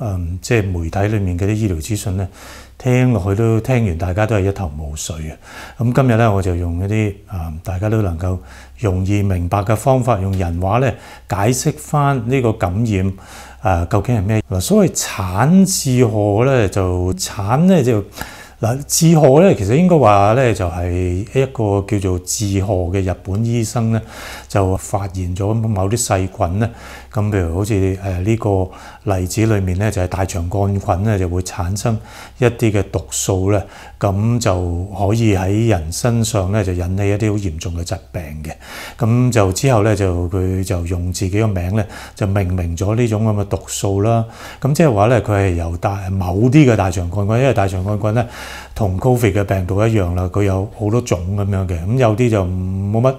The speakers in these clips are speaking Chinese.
誒，即係媒體裏面嗰啲醫療資訊咧，聽落去都聽完，大家都係一頭霧水啊！咁今日咧，我就用一啲誒，大家都能夠容易明白嘅方法，用人話咧解釋翻呢個感染啊，究竟係咩？嗱，所謂產致何咧，就產咧就。嗱，志贺咧，其實應該話咧，就係一個叫做志贺嘅日本醫生咧，就發現咗某啲細菌咧。咁譬如好似誒呢個例子裏面咧，就係大腸桿菌咧，就會產生一啲嘅毒素咧，咁就可以喺人身上咧就引起一啲好嚴重嘅疾病嘅。咁就之後咧就佢就用自己嘅名咧就命名咗呢種咁嘅毒素啦。咁即係話咧，佢係由大某啲嘅大腸桿菌，因為大腸桿菌咧。同 COVID 嘅病毒一樣啦，佢有好多種咁樣嘅，咁有啲就冇乜。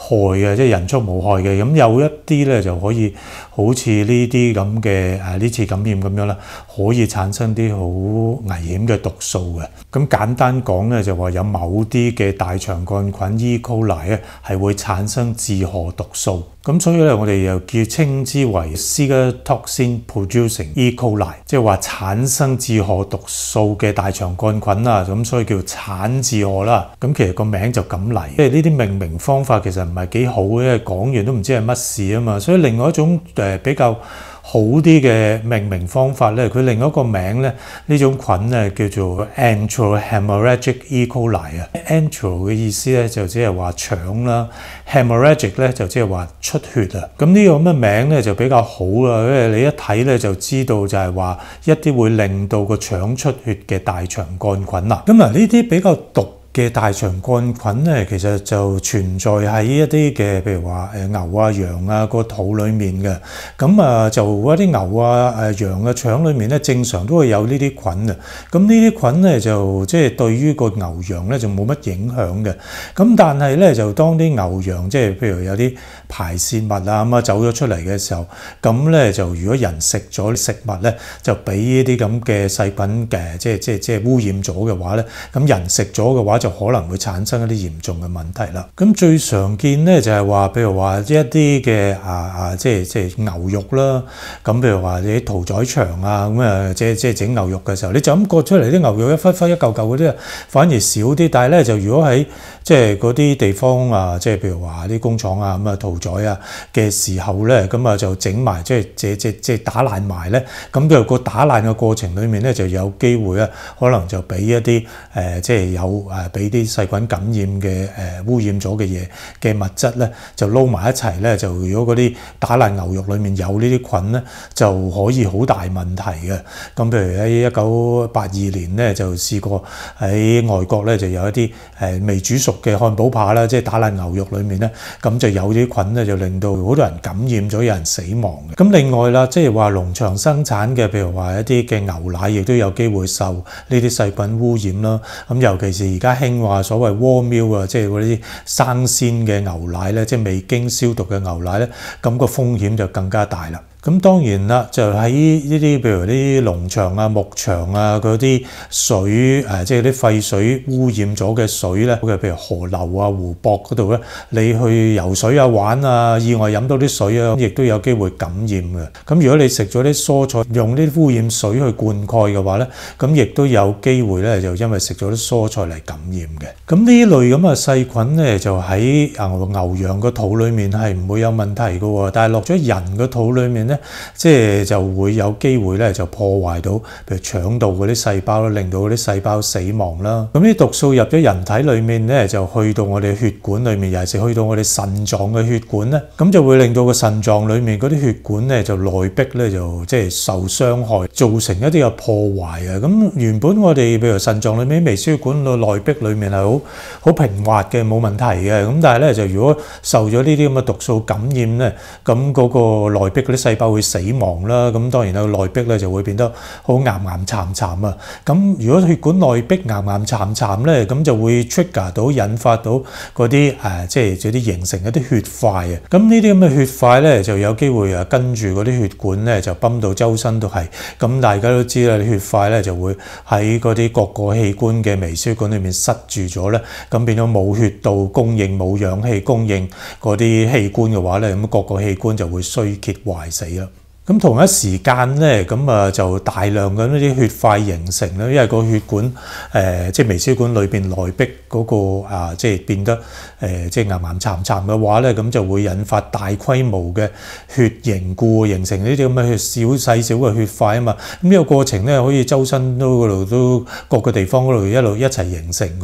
害嘅，即係人畜無害嘅。咁有一啲咧就可以好似呢啲咁嘅誒呢次感染咁樣啦，可以產生啲好危險嘅毒素嘅。咁簡單講咧，就話有某啲嘅大腸桿菌 E.coli 咧係會產生致荷毒素。咁所以咧我哋又叫稱之為 Sta toxin producing E.coli，即係話產生致荷毒素嘅大腸桿菌啦。咁所以叫產致荷啦。咁其實個名就咁嚟，即係呢啲命名方法其實。唔係幾好嘅，因講完都唔知係乜事啊嘛。所以另外一種誒比較好啲嘅命名方法咧，佢另外一個名咧，呢種菌咧叫做 Enterohemorrhagic E. coli 啊。Enter 嘅意思咧就只係話腸啦，hemorrhagic 咧就即係話出血啊。咁呢個咩名咧就比較好啊，因為你一睇咧就知道就係話一啲會令到個腸出血嘅大腸桿菌啦。咁啊呢啲比較毒。嘅大腸桿菌咧，其實就存在喺一啲嘅，譬如話牛啊、羊啊個肚裡面嘅。咁啊，就一啲牛啊、羊嘅腸裡面咧，正常都會有呢啲菌啊。咁呢啲菌咧就即係對於個牛羊咧就冇乜影響嘅。咁但係咧就當啲牛羊即係譬如有啲排泄物啊咁啊走咗出嚟嘅時候，咁咧就如果人食咗食物咧，就俾呢啲咁嘅細菌嘅，即係即係即係污染咗嘅話咧，咁人食咗嘅話，就可能會產生一啲嚴重嘅問題啦。咁最常見咧就係話，譬如話一啲嘅啊啊，即係即係牛肉啦。咁譬如話啲屠宰場啊，咁啊即係即係整牛肉嘅時候，你就咁割出嚟啲牛肉一忽忽一嚿嚿嗰啲啊，反而少啲。但系咧就如果喺即係嗰啲地方啊，即係譬如話啲工廠啊咁啊屠宰啊嘅時候咧，咁啊就整埋即係即即即打爛埋咧。咁如個打爛嘅過程裡面咧就有機會啊，可能就俾一啲誒即係有啊。俾啲細菌感染嘅誒污染咗嘅嘢嘅物質咧，就撈埋一齊咧。就如果嗰啲打爛牛肉裡面有呢啲菌咧，就可以好大問題嘅。咁譬如喺一九八二年咧，就試過喺外國咧，就有一啲誒未煮熟嘅漢堡扒啦，即係打爛牛肉裡面咧，咁就有啲菌咧，就令到好多人感染咗，有人死亡嘅。咁另外啦，即係話農場生產嘅，譬如話一啲嘅牛奶亦都有機會受呢啲細菌污染啦。咁尤其是而家。興話所謂鍋 k 啊，即係嗰啲生鮮嘅牛奶咧，即係未經消毒嘅牛奶咧，咁個風險就更加大啦。咁當然啦，就喺呢啲譬如啲農場啊、牧場啊嗰啲水誒，即係啲廢水污染咗嘅水咧，譬如河流啊、湖泊嗰度咧，你去游水啊、玩啊，意外飲到啲水啊，亦都有機會感染嘅。咁如果你食咗啲蔬菜，用啲污染水去灌溉嘅話咧，咁亦都有機會咧，就因為食咗啲蔬菜嚟感染嘅。咁呢類咁嘅細菌咧，就喺牛羊個肚裡面係唔會有問題嘅，但係落咗人個肚裡面咧。即系就会有机会咧，就破坏到，譬如肠道嗰啲细胞啦，令到嗰啲细胞死亡啦。咁啲毒素入咗人体里面咧，就去到我哋血管里面，尤其是去到我哋肾脏嘅血管咧，咁就会令到个肾脏里面嗰啲血管咧就内壁咧就即系受伤害，造成一啲嘅破坏啊。咁原本我哋譬如肾脏里面微血管內内壁里面系好好平滑嘅，冇问题嘅。咁但系咧就如果受咗呢啲咁嘅毒素感染咧，咁嗰个内壁嗰啲细包會死亡啦，咁當然啦，內壁咧就會變得好癌癌慘慘啊。咁如果血管內壁癌癌慘慘咧，咁就會 trigger 到引發到嗰啲誒，即係嗰啲形成一啲血塊啊。咁呢啲咁嘅血塊咧，就有機會啊跟住嗰啲血管咧就崩到周身都係。咁大家都知啦，血塊咧就會喺嗰啲各個器官嘅微血管裏面塞住咗咧，咁變咗冇血道供應、冇氧氣供應嗰啲器官嘅話咧，咁各個器官就會衰竭壞死。stay up. 咁同一時間咧，咁啊就大量嘅呢啲血塊形成啦，因為個血管誒，即係微血管裏邊內壁嗰個啊，即係變得誒，即係岩岩慘慘嘅話咧，咁就會引發大規模嘅血凝固，形成呢啲咁嘅血小細小嘅血塊啊嘛。咁呢個過程咧，可以周身都嗰度都各個地方嗰度一路一齊形成嘅。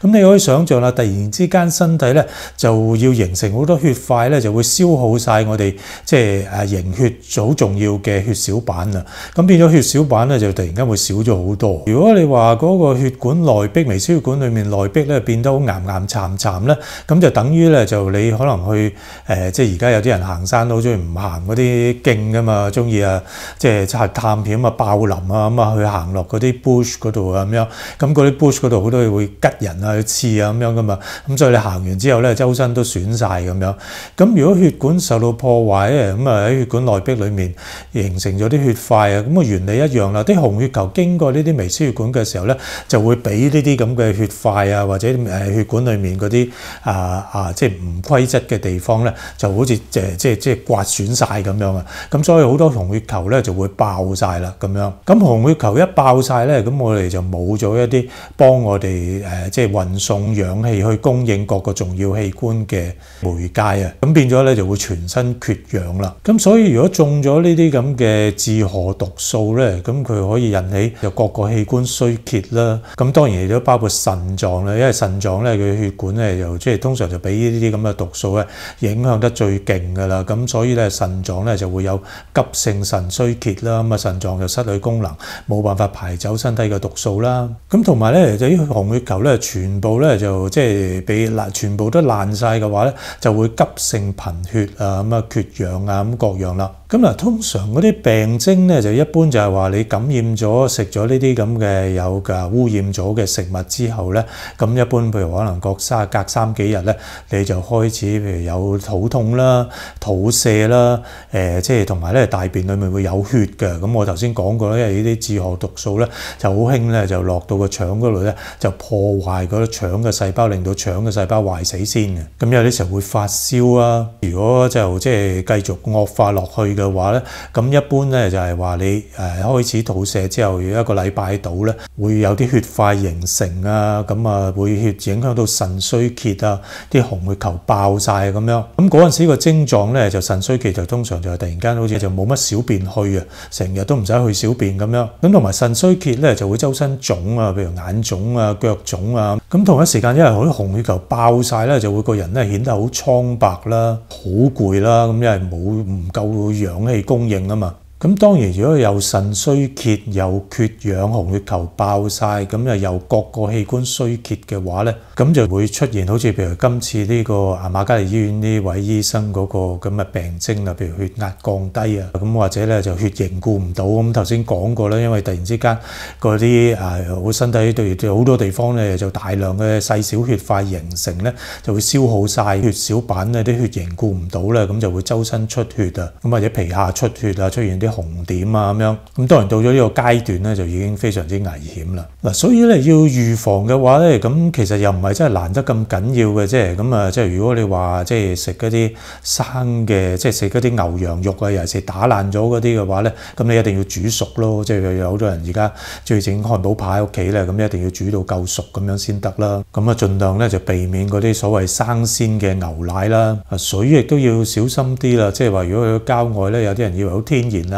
咁你可以想像啦，突然之間身體咧就要形成好多血塊咧，就會消耗晒我哋即係誒凝血組。重要嘅血小板啊，咁變咗血小板咧就突然間會少咗好多。如果你話嗰個血管內壁、微小血管裏面內壁咧變得好岩岩潺潺咧，咁就等於咧就你可能去誒，即係而家有啲人行山都好中意唔行嗰啲徑噶嘛，中意啊即係查探險啊、爆林啊咁啊，去行落嗰啲 bush 嗰度啊咁樣。咁嗰啲 bush 嗰度好多嘢會拮人啊、刺啊咁樣噶嘛。咁所以你行完之後咧，周身都損晒咁樣。咁如果血管受到破壞咧，咁啊喺血管內壁裏面。形成咗啲血塊啊！咁啊原理一樣啦。啲紅血球經過呢啲微絲血管嘅時候咧，就會俾呢啲咁嘅血塊啊，或者誒血管裡面嗰啲啊啊，即係唔規則嘅地方咧，就好似誒即係即係刮損晒咁樣啊！咁所以好多紅血球咧就會爆晒啦，咁樣。咁紅血球一爆晒咧，咁我哋就冇咗一啲幫我哋誒即係運送氧氣去供應各個重要器官嘅媒介啊！咁變咗咧就會全身缺氧啦。咁所以如果中咗咗呢啲咁嘅致荷毒素咧，咁佢可以引起就各个器官衰竭啦。咁當然亦都包括腎臟啦，因為腎臟咧佢血管咧又即係通常就俾呢啲咁嘅毒素咧影響得最勁噶啦。咁所以咧腎臟咧就會有急性腎衰竭啦。咁啊腎臟就失去功能，冇辦法排走身體嘅毒素啦。咁同埋咧就啲紅血球咧全部咧就即係俾烂，全部都爛晒嘅話咧就會急性貧血啊，咁啊缺氧啊，咁各樣啦。咁嗱，通常嗰啲病徵咧就一般就係話你感染咗食咗呢啲咁嘅有噶污染咗嘅食物之後咧，咁一般譬如可能隔三隔三幾日咧，你就開始譬如有肚痛啦、肚瀉啦，誒即係同埋咧大便裏面會有血嘅。咁我頭先講過因為呢啲自學毒素咧就好輕咧就落到個腸嗰度咧就破壞嗰啲腸嘅細胞，令到腸嘅細胞壞死先嘅。咁有啲時候會發燒啊，如果就即係繼續惡化落去。嘅話咧，咁一般咧就係話你誒開始肚瀉之後一個禮拜到咧，會有啲血塊形成啊，咁啊會血影響到腎衰竭啊，啲紅血球爆晒啊咁樣。咁嗰陣時個症狀咧就腎衰竭就通常就係突然間好似就冇乜小便去啊，成日都唔使去小便咁樣。咁同埋腎衰竭咧就會周身腫啊，譬如眼腫啊、腳腫啊。咁同一時間因為好啲紅血球爆晒咧，就會個人咧顯得好蒼白啦、好攰啦，咁因為冇唔夠氧氣供應啊嘛！咁當然，如果有腎衰竭有缺氧、紅血球爆晒，咁啊又各個器官衰竭嘅話咧，咁就會出現好似譬如今次呢個亞馬加利醫院呢位醫生嗰個咁嘅病徵啦，譬如血壓降低啊，咁或者咧就血凝固唔到，咁頭先講過啦，因為突然之間嗰啲啊好身體對好多地方咧就大量嘅細小血塊形成咧，就會消耗晒血小板啊，啲血凝固唔到咧，咁就會周身出血啊，咁或者皮下出血啊，出現啲。紅點啊咁樣，咁當然到咗呢個階段咧，就已經非常之危險啦。嗱，所以咧要預防嘅話咧，咁其實又唔係真係難得咁緊要嘅，即咁啊，即係如果你話即係食嗰啲生嘅，即係食嗰啲牛羊肉啊，尤其是打爛咗嗰啲嘅話咧，咁你一定要煮熟咯。即係有好多人而家最整漢堡派喺屋企咧，咁一定要煮到夠熟咁樣先得啦。咁啊，儘量咧就避免嗰啲所謂生鮮嘅牛奶啦，水亦都要小心啲啦。即係話如果去郊外咧，有啲人以為好天然啊。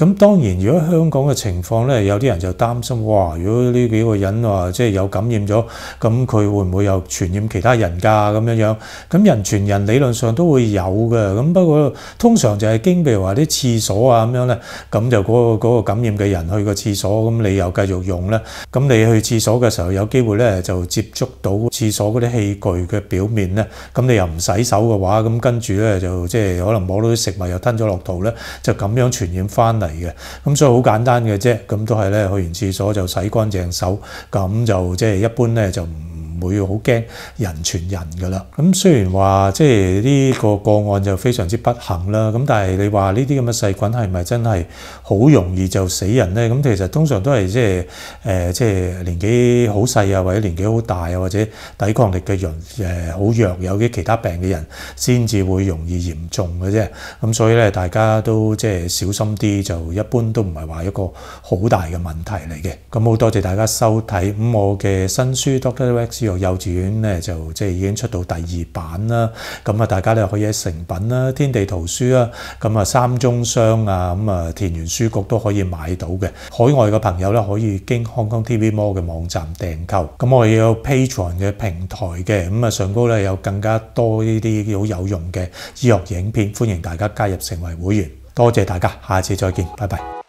咁當然，如果香港嘅情況咧，有啲人就擔心，哇！如果呢幾個人話即係有感染咗，咁佢會唔會又傳染其他人㗎咁樣樣？咁人傳人理論上都會有嘅。咁不過通常就係經譬如話啲廁所啊咁樣咧，咁就嗰個個感染嘅人去個廁所，咁你又繼續用咧，咁你去廁所嘅時候有機會咧就接觸到廁所嗰啲器具嘅表面咧，咁你又唔洗手嘅話，咁跟住咧就即係可能摸到啲食物又吞咗落肚咧，就咁樣傳染翻嚟。嘅，咁所以好簡單嘅啫，咁都係咧，去完廁所就洗乾淨手，咁就即係一般咧就唔。會好驚人傳人㗎啦。咁雖然話即係呢個個案就非常之不幸啦。咁但係你話呢啲咁嘅細菌係咪真係好容易就死人咧？咁其實通常都係即係誒即係年紀好細啊，或者年紀好大啊，或者抵抗力嘅人誒好弱，有啲其他病嘅人先至會容易嚴重嘅啫。咁所以咧，大家都即係小心啲，就一般都唔係話一個好大嘅問題嚟嘅。咁好多謝大家收睇。咁我嘅新書 Doctor X。幼稚園咧就即係已經出到第二版啦，咁啊大家咧可以喺成品啦、天地圖書啊、咁啊三中商啊、咁啊田園書局都可以買到嘅。海外嘅朋友咧可以經 Kong TVB m 嘅網站訂購。咁我哋有 p a t r o n 嘅平台嘅，咁啊上高咧有更加多呢啲好有用嘅醫學影片，歡迎大家加入成為會員。多謝大家，下次再見，拜拜。